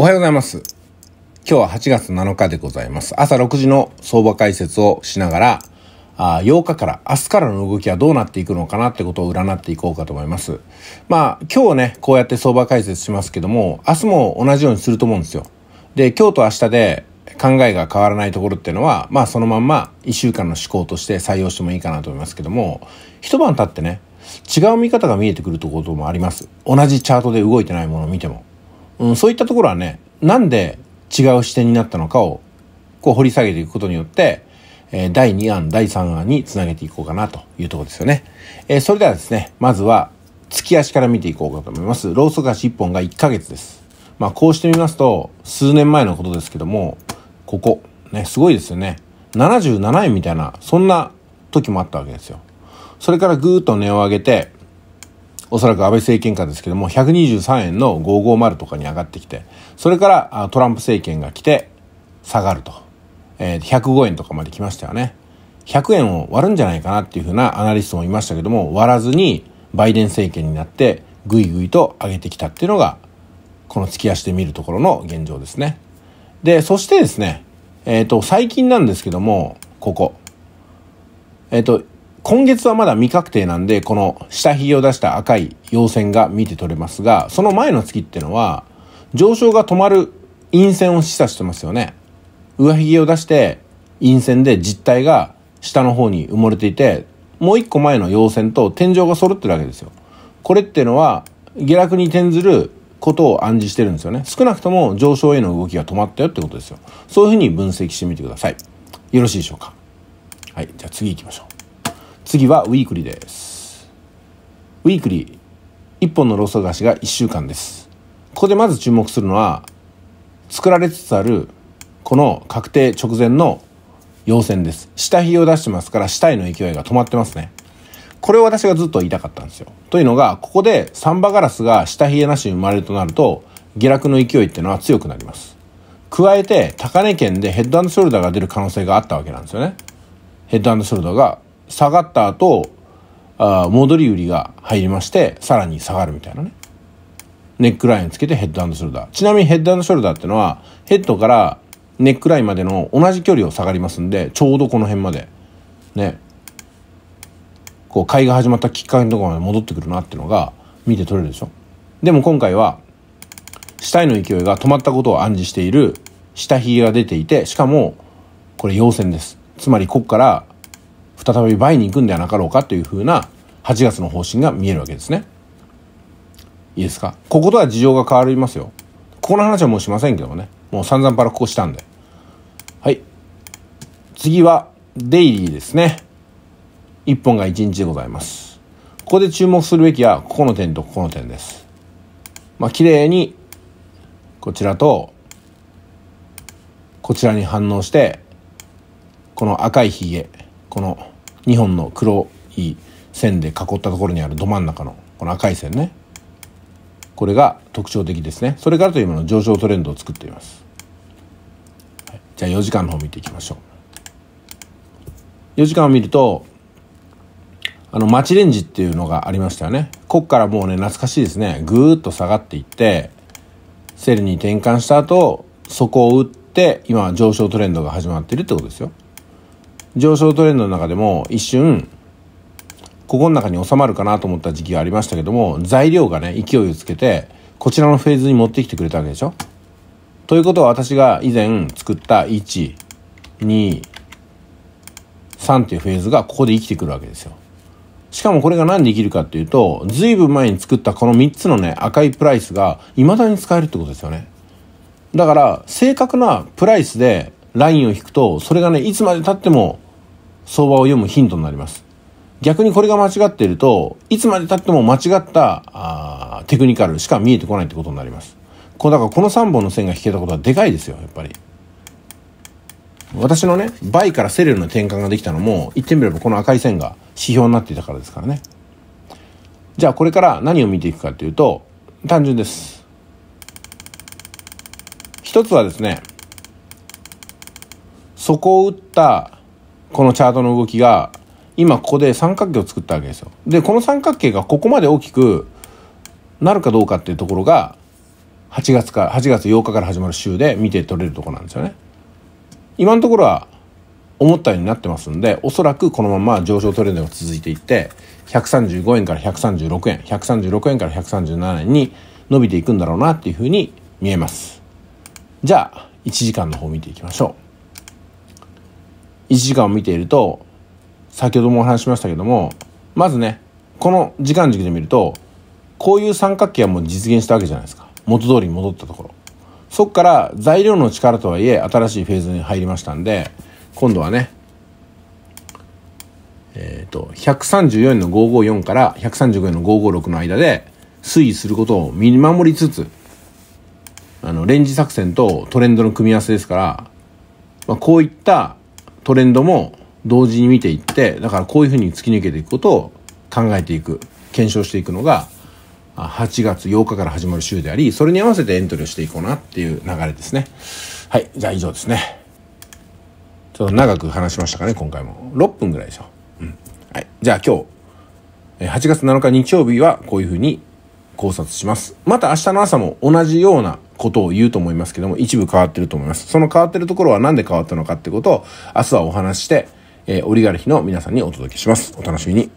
おはようございます。今日は8月7日でございます。朝6時の相場解説をしながら、あ8日から、明日からの動きはどうなっていくのかなってことを占っていこうかと思います。まあ、今日ね、こうやって相場解説しますけども、明日も同じようにすると思うんですよ。で、今日と明日で考えが変わらないところっていうのは、まあそのまんま1週間の思考として採用してもいいかなと思いますけども、一晩経ってね、違う見方が見えてくるところもあります。同じチャートで動いてないものを見ても。うん、そういったところはね、なんで違う視点になったのかを、こう掘り下げていくことによって、えー、第2案、第3案につなげていこうかなというところですよね。えー、それではですね、まずは、月足から見ていこうかと思います。ローソク足1本が1ヶ月です。まあ、こうしてみますと、数年前のことですけども、ここ、ね、すごいですよね。77円みたいな、そんな時もあったわけですよ。それからぐーっと値を上げて、おそらく安倍政権下ですけども、123円の550とかに上がってきて、それからトランプ政権が来て下がると。えー、105円とかまで来ましたよね。100円を割るんじゃないかなっていうふうなアナリストもいましたけども、割らずにバイデン政権になってぐいぐいと上げてきたっていうのが、この月足で見るところの現状ですね。で、そしてですね、えっ、ー、と、最近なんですけども、ここ。えっ、ー、と、今月はまだ未確定なんで、この下髭を出した赤い陽線が見て取れますが、その前の月ってのは、上昇が止まる陰線を示唆してますよね。上髭を出して、陰線で実体が下の方に埋もれていて、もう一個前の陽線と天井が揃ってるわけですよ。これってのは、下落に転ずることを暗示してるんですよね。少なくとも上昇への動きが止まったよってことですよ。そういうふうに分析してみてください。よろしいでしょうか。はい。じゃあ次行きましょう。次はウィークリーですウィークリー1本のローソク菓子が1週間ですここでまず注目するのは作られつつあるこの確定直前の陽線です下火を出してますから下への勢いが止まってますねこれを私がずっと言いたかったんですよというのがここでサンバガラスが下冷えなしに生まれるとなると下落の勢いっていうのは強くなります加えて高値圏でヘッドショルダーが出る可能性があったわけなんですよねヘッドショルダーが下がった後、あ戻り売りが入りまして、さらに下がるみたいなね。ネックラインつけてヘッドショルダー。ちなみにヘッドショルダーってのは、ヘッドからネックラインまでの同じ距離を下がりますんで、ちょうどこの辺まで、ね、こう、買いが始まったきっかけのところまで戻ってくるなっていうのが見て取れるでしょ。でも今回は、下への勢いが止まったことを暗示している、下髭が出ていて、しかも、これ陽線です。つまりここから再び倍に行くんではなかろうかというふうな8月の方針が見えるわけですね。いいですかこことは事情が変わりますよ。ここの話はもうしませんけどもね。もう散々パラここしたんで。はい。次は、デイリーですね。1本が1日でございます。ここで注目するべきは、ここの点とここの点です。まあ、綺麗に、こちらと、こちらに反応して、この赤いヒゲこの2本の黒い線で囲ったところにあるど真ん中のこの赤い線ねこれが特徴的ですねそれからというもの上昇トレンドを作っています、はい、じゃあ4時間の方見ていきましょう4時間を見るとあのマチレンジっていうのがありましたよねこっからもうね懐かしいですねぐーっと下がっていってセルに転換した後そこを打って今は上昇トレンドが始まっているってことですよ上昇トレンドの中でも一瞬ここの中に収まるかなと思った時期がありましたけども材料がね勢いをつけてこちらのフェーズに持ってきてくれたわけでしょということは私が以前作った123っていうフェーズがここで生きてくるわけですよしかもこれが何で生きるかっていうと随分前に作ったこの3つのね赤いプライスが未だに使えるってことですよねだから正確なプライスでラインを引くとそれがねいつまでたっても相場を読むヒントになります逆にこれが間違っているといつまでたっても間違ったあテクニカルしか見えてこないってことになりますこうだからこの3本の線が引けたことはでかいですよやっぱり私のねバイからセレルの転換ができたのも言ってみればこの赤い線が指標になっていたからですからねじゃあこれから何を見ていくかというと単純です一つはですねそこを打ったこのチャートの動きが今ここで三角形を作ったわけですよ。でこの三角形がここまで大きくなるかどうかっていうところが8月か8月8日から始まる週で見て取れるとこなんですよね。今のところは思ったようになってますんでおそらくこのまま上昇トレンドが続いていって135円から136円136円から137円に伸びていくんだろうなっていうふうに見えます。じゃあ1時間の方見ていきましょう。1時間を見ていると先ほどもお話しましたけどもまずねこの時間軸で見るとこういう三角形はもう実現したわけじゃないですか元通りに戻ったところそこから材料の力とはいえ新しいフェーズに入りましたんで今度はねえっ、ー、と134の554から135の556の間で推移することを見守りつつあのレンジ作戦とトレンドの組み合わせですから、まあ、こういったトレンドも同時に見ていってだからこういうふうに突き抜けていくことを考えていく検証していくのが8月8日から始まる週でありそれに合わせてエントリーをしていこうなっていう流れですねはいじゃあ以上ですねちょっと長く話しましたかね今回も6分ぐらいでしょ、うん、はい、じゃあ今日8月7日日曜日はこういうふうに考察しますまた明日の朝も同じようなことを言うと思いますけども、一部変わってると思います。その変わってるところは何で変わったのかってことを、明日はお話しして、えー、オリガルヒの皆さんにお届けします。お楽しみに。